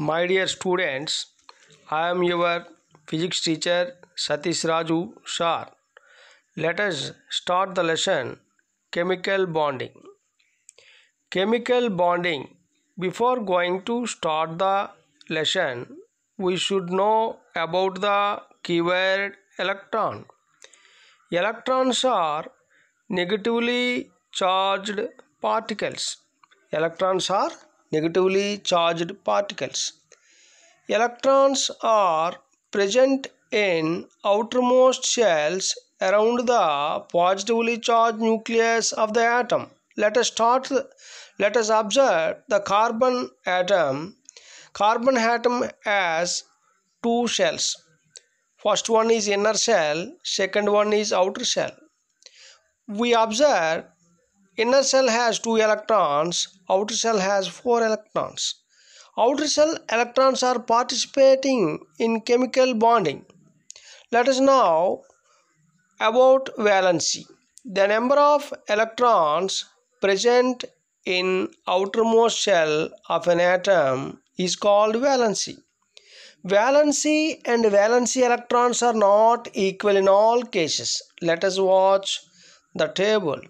My dear students, I am your physics teacher Satish Raju Shar. Let us start the lesson Chemical Bonding. Chemical bonding. Before going to start the lesson, we should know about the keyword electron. Electrons are negatively charged particles. Electrons are negatively charged particles. Electrons are present in outermost shells around the positively charged nucleus of the atom. Let us start let us observe the carbon atom carbon atom has two shells. First one is inner shell, second one is outer shell. We observe inner shell has two electrons outer shell has four electrons outer shell electrons are participating in chemical bonding let us now about valency the number of electrons present in outermost shell of an atom is called valency. Valency and valency electrons are not equal in all cases. Let us watch the table.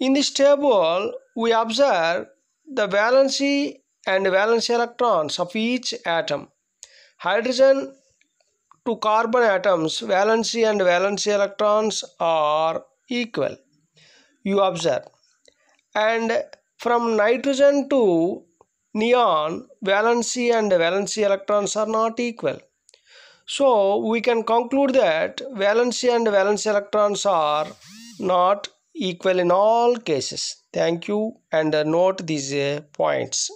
In this table, we observe the valency and valence electrons of each atom. Hydrogen to carbon atoms, valency and valence electrons are equal. You observe. And from nitrogen to neon, valency and valence electrons are not equal. So we can conclude that valency and valence electrons are not equal in all cases thank you and uh, note these uh, points